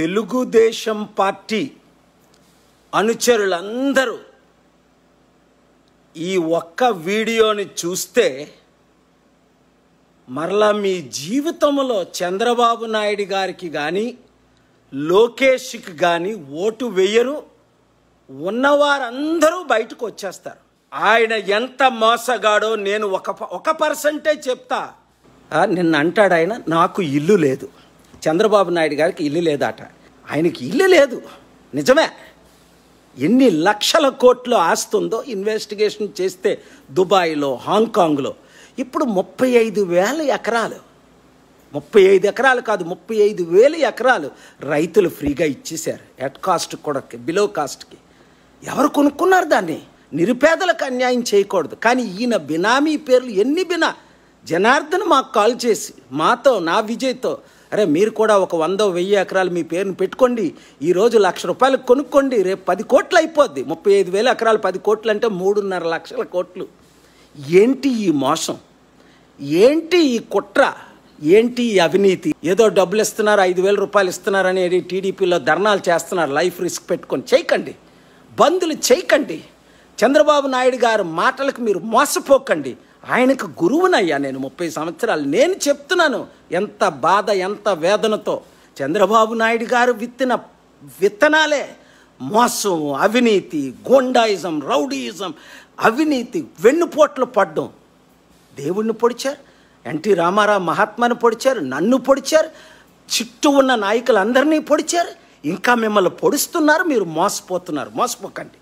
Telugu Desam party అనుచరులందరూ ఈ ఒక్క వీడియోని చూస్తే మరలా మీ జీవితంలో చంద్రబాబు నాయుడు గారికి కానీ లోకేష్కి కానీ ఓటు వేయరు ఉన్నవారందరూ బయటకు వచ్చేస్తారు ఆయన ఎంత మోసగాడో నేను ఒక ఒక పర్సెంటే చెప్తా నిన్న అంటాడు ఆయన నాకు ఇల్లు లేదు చంద్రబాబు నాయుడు గారికి ఇల్లు లేదట ఆయనకి ఇల్లు లేదు నిజమే ఎన్ని లక్షల కోట్లు ఆస్తుందో ఇన్వెస్టిగేషన్ చేస్తే దుబాయ్లో హాంకాంగ్లో ఇప్పుడు ముప్పై ఐదు వేల ఎకరాలు ముప్పై ఐదు ఎకరాలు కాదు ముప్పై ఐదు వేల ఎకరాలు రైతులు ఫ్రీగా ఇచ్చేశారు ఎట్ కాస్ట్ కూడా బిలో కాస్ట్కి ఎవరు కొనుక్కున్నారు దాన్ని నిరుపేదలకు అన్యాయం చేయకూడదు కానీ ఈయన బినామీ పేర్లు ఎన్ని బినా జనార్దన్ మాకు కాల్ చేసి మాతో నా విజయ్తో అరే మీరు కూడా ఒక వంద వెయ్యి ఎకరాలు మీ పేరును పెట్టుకోండి ఈరోజు లక్ష రూపాయలు కొనుక్కోండి రేపు పది కోట్లు అయిపోద్ది ముప్పై ఐదు వేల ఎకరాలు పది కోట్లు అంటే మూడున్నర లక్షల కోట్లు ఏంటి ఈ మోసం ఏంటి ఈ కుట్ర ఏంటి ఈ అవినీతి ఏదో డబ్బులు ఇస్తున్నారు ఐదు వేల రూపాయలు ఇస్తున్నారని టీడీపీలో ధర్నాలు చేస్తున్నారు లైఫ్ రిస్క్ పెట్టుకొని చేయకండి బందులు చేయకండి చంద్రబాబు నాయుడు గారు మాటలకు మీరు మోసపోకండి ఆయనకు గురువునయ్యా నేను ముప్పై సంవత్సరాలు నేను చెప్తున్నాను ఎంత బాధ ఎంత వేదనతో చంద్రబాబు నాయుడు గారు విత్తిన విత్తనాలే మోసం అవినీతి గోండాయిజం రౌడీయిజం అవినీతి వెన్నుపోట్లు పడ్డం దేవుణ్ణి పొడిచారు ఎన్టీ రామారావు మహాత్మాను పొడిచారు నన్ను పొడిచారు చుట్టూ ఉన్న నాయకులందరినీ పొడిచారు ఇంకా మిమ్మల్ని పొడుస్తున్నారు మీరు మోసపోతున్నారు మోసపోకండి